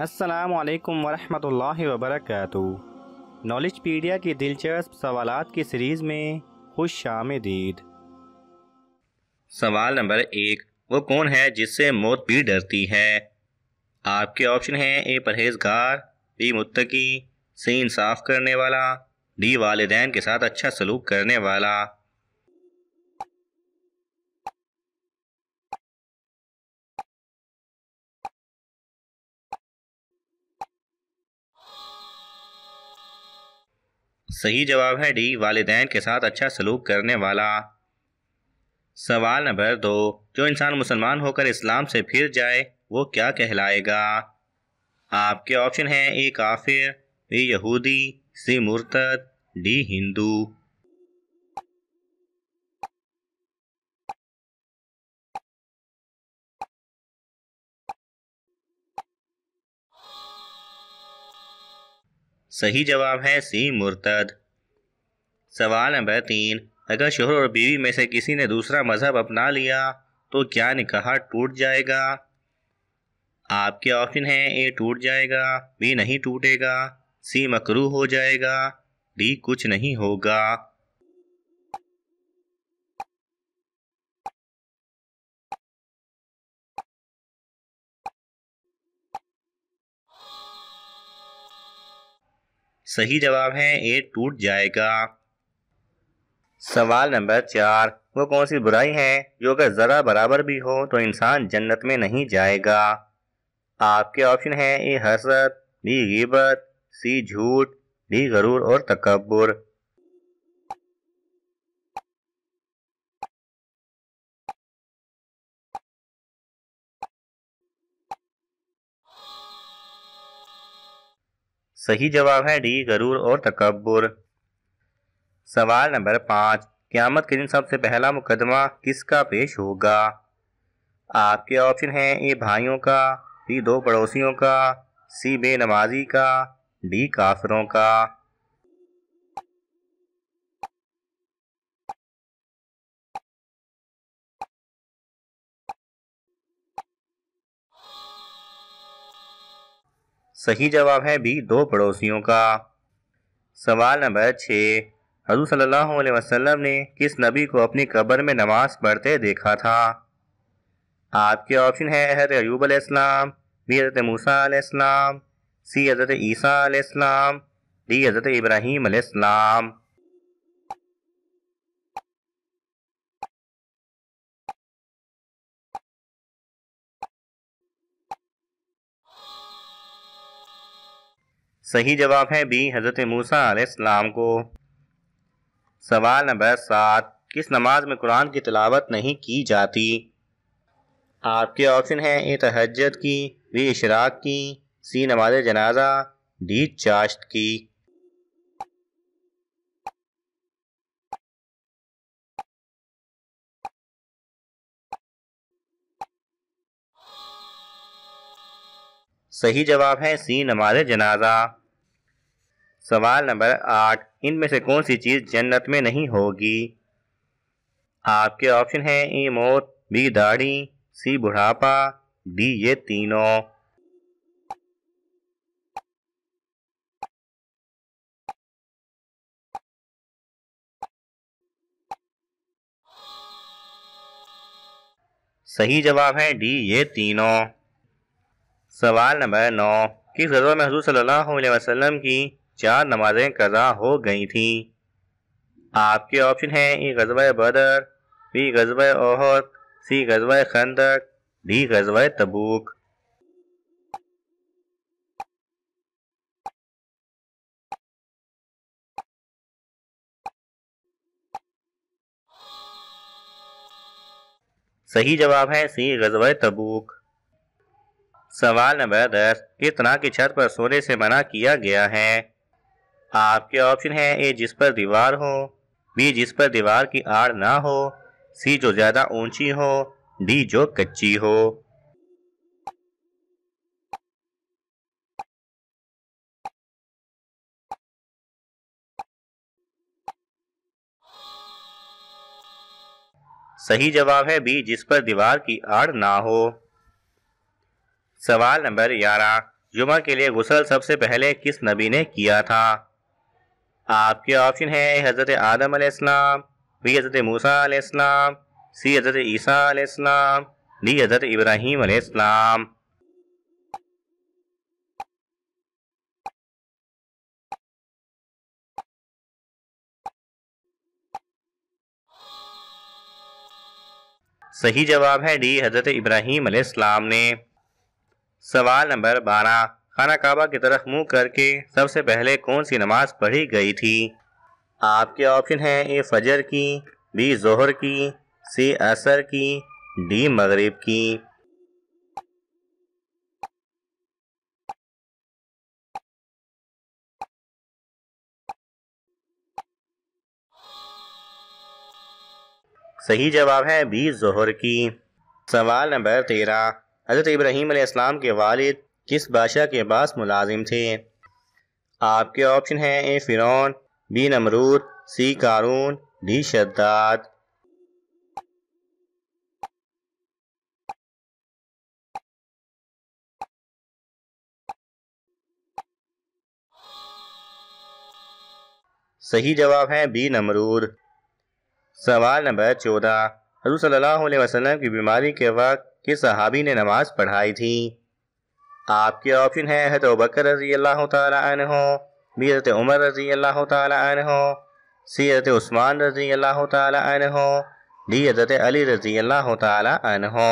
असलकम वरहमल वबरक नॉलेज पीडिया की दिलचस्प सवाल की सीरीज़ में खुश आमदीद सवाल नंबर एक वो कौन है जिससे मौत भी डरती है आपके ऑप्शन है ए परहेजगार बी मुत्तकी सी इंसाफ करने वाला डी वालदेन के साथ अच्छा सलूक करने वाला सही जवाब है डी वालदेन के साथ अच्छा सलूक करने वाला सवाल नंबर दो जो इंसान मुसलमान होकर इस्लाम से फिर जाए वो क्या कहलाएगा आपके ऑप्शन हैं ए काफिर बी यहूदी सी मुर्तद डी हिंदू सही जवाब है सी मुर्तद सवाल नंबर तीन अगर शोहर और बीवी में से किसी ने दूसरा मज़हब अपना लिया तो क्या निकाह टूट जाएगा आपके ऑप्शन है ए टूट जाएगा बी नहीं टूटेगा सी मकरू हो जाएगा डी कुछ नहीं होगा सही जवाब है ए टूट जाएगा सवाल नंबर चार वो कौन सी बुराई है जो अगर ज़रा बराबर भी हो तो इंसान जन्नत में नहीं जाएगा आपके ऑप्शन है ए हसरत बी गिबत सी झूठ डी गरूर और तकबर सही जवाब है डी गरूर और तकबर सवाल नंबर पाँच क्यामत के दिन सबसे पहला मुकदमा किसका पेश होगा आपके ऑप्शन हैं ए भाइयों का बी दो पड़ोसियों का सी नमाजी का डी काफरों का सही जवाब है भी दो पड़ोसियों का सवाल नंबर छः हजू सल्लल्लाहु अलैहि वसल्लम ने किस नबी को अपनी कब्र में नमाज पढ़ते देखा था आपके ऑप्शन है हजरत अयूब अलैहिस्सलाम बी हजरत मूसा अलैहिस्सलाम सी हजरत ईसा अलैहिस्सलाम डी हजरत इब्राहिम अलैहिस्सलाम सही जवाब है बी हज़रत मूसा आसमाम को सवाल नंबर सात किस नमाज में कुरान की तलावत नहीं की जाती आपके ऑप्शन हैं ए तहजद की बी इशराक की सी नमाज जनाजा डी चाश्त की सही जवाब है सी नमाज जनाजा सवाल नंबर आठ इनमें से कौन सी चीज़ जन्नत में नहीं होगी आपके ऑप्शन हैं ए मौत बी दाढ़ी सी बुढ़ापा डी ये तीनों सही जवाब है डी ये तीनों सवाल नंबर नौ किस गजबा में हजूर सल्लल्लाहु की चार नमाजें कज़ा हो गई थी आपके ऑप्शन हैं ए गजबा बदर बी गजबा ओहद सी गजबा खंदक डी गजबा तबूक सही जवाब है सी गजब तबूक सवाल नंबर दस किस तरह की छत पर सोने से मना किया गया है आपके ऑप्शन है ए जिस पर दीवार हो बी जिस पर दीवार की आड़ ना हो सी जो ज़्यादा ऊंची हो डी जो कच्ची हो सही जवाब है बी जिस पर दीवार की आड़ ना हो सवाल नंबर ग्यारह जुमा के लिए गुसल सबसे पहले किस नबी ने किया था आपके ऑप्शन है हज़रत आदम आसमाम बी हज़रत मूसा आसमाम सी हज़रत ईसा आसमाम डी हज़रत इब्राहिम आसमाम सही जवाब है डी हज़रत इब्राहिम आलाम ने सवाल नंबर बारह खाना काबा की तरफ मुंह करके सबसे पहले कौन सी नमाज पढ़ी गई थी आपके ऑप्शन हैं ए फजर की बी जोहर की सी असर की डी मगरिब की सही जवाब है बी जोहर की सवाल नंबर तेरह हज़रत इब्राहिम आसमाम के वालिद किस बादशाह के पास मुलाजिम थे आपके ऑप्शन हैं ए फ़िरौन बी नमरूद सी कारून डी शद्दाद सही जवाब है बी नमरूद सवाल नंबर चौदह हजू सल्लल्लाहु अलैहि वसल्लम की बीमारी के वक्त कि सहाबी ने नमाज पढ़ाई थी आपके ऑप्शन है हजरत बकर रजी अल्लाह तन हो मीरत उमर रजी अल्लाह तन हो सीरत उस्मान रजी अल्लाह तहो दी हजरत अली रजी अल्लाह तन हो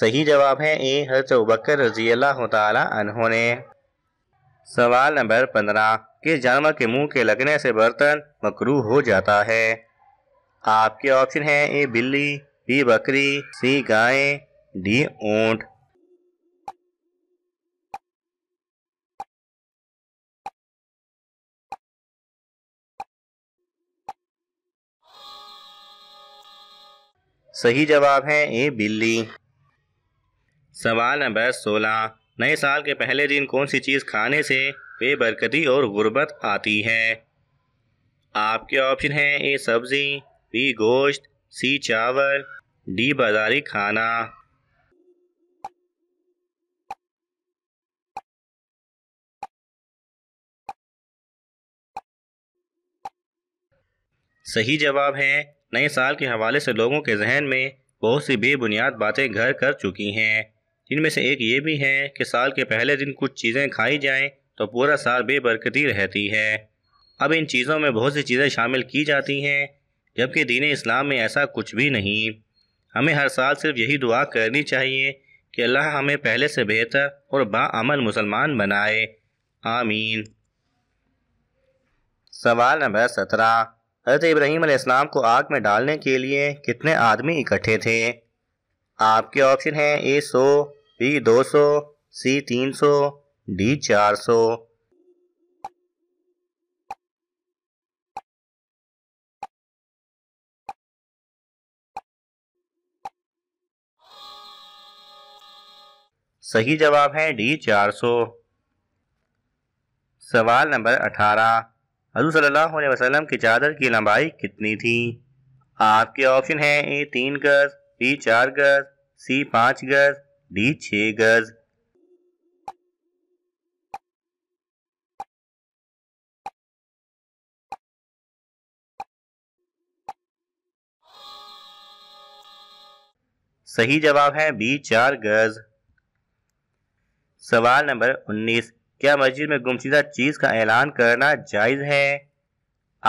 सही जवाब है ए हर चौबकर रजी अल्लाह तहोंने सवाल नंबर पंद्रह किस जानवर के मुंह के लगने से बर्तन मकरू हो जाता है आपके ऑप्शन है ए बिल्ली बी बकरी सी गाय डी ऊंट सही जवाब है ए बिल्ली सवाल नंबर सोलह नए साल के पहले दिन कौन सी चीज़ खाने से बेबरकती और गुर्बत आती है आपके ऑप्शन हैं ए सब्ज़ी बी गोश्त सी चावल डी बाजारी खाना सही जवाब है नए साल के हवाले से लोगों के जहन में बहुत सी बेबुनियाद बातें घर कर चुकी हैं जिनमें से एक ये भी है कि साल के पहले दिन कुछ चीज़ें खाई जाएं तो पूरा साल बेबरकती रहती है अब इन चीज़ों में बहुत सी चीज़ें शामिल की जाती हैं जबकि दीन इस्लाम में ऐसा कुछ भी नहीं हमें हर साल सिर्फ यही दुआ करनी चाहिए कि अल्लाह हमें पहले से बेहतर और बामल मुसलमान बनाए आमीन सवाल नंबर सत्रह हज़रत इब्राहीम इस्लाम को आग में डालने के लिए कितने आदमी इकट्ठे थे आपके ऑप्शन हैं ए सौ पी दो सौ सी तीन सौ डी चार सही जवाब है डी चार सवाल नंबर अठारह हजू सल्लल्लाहु अलैहि वसल्लम की चादर की लंबाई कितनी थी आपके ऑप्शन हैं ए तीन गज बी चार गज सी पाँच गज डी छः गज सही जवाब है बी चार गज सवाल नंबर उन्नीस क्या मस्जिद में गुमशुदा चीज का ऐलान करना जायज है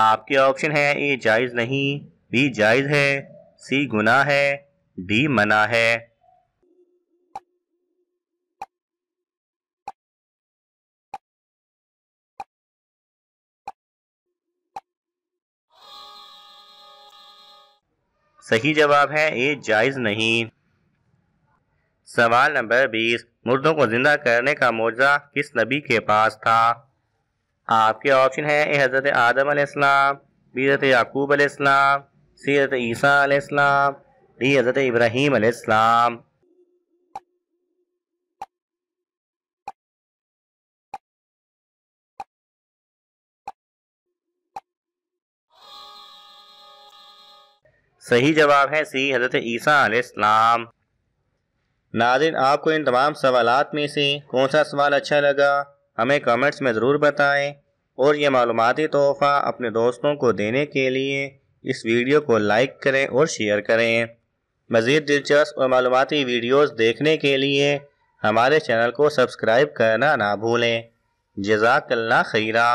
आपके ऑप्शन है ए जायज नहीं बी जायज है सी गुना है डी मना है सही जवाब है ये जायज़ नहीं सवाल नंबर बीस मुर्दों को जिंदा करने का मोजा किस नबी के पास था आपके ऑप्शन है ए हज़रत आदम अलैहिस्सलाम बी हज़रत याकूब अलैहिस्सलाम सी हज़रत ईसा अलैहिस्सलाम डी हज़रत इब्राहिम अलैहिस्सलाम सही जवाब है सी हज़रत ईसा आलाम नाजिन आपको इन तमाम सवाल में से कौन सा सवाल अच्छा लगा हमें कमेंट्स में ज़रूर बताएं और ये मालूमती तोहफ़ा अपने दोस्तों को देने के लिए इस वीडियो को लाइक करें और शेयर करें मज़ीद दिलचस्प और मालूमती वीडियोज़ देखने के लिए हमारे चैनल को सब्सक्राइब करना ना भूलें जजाकल्ला खीरा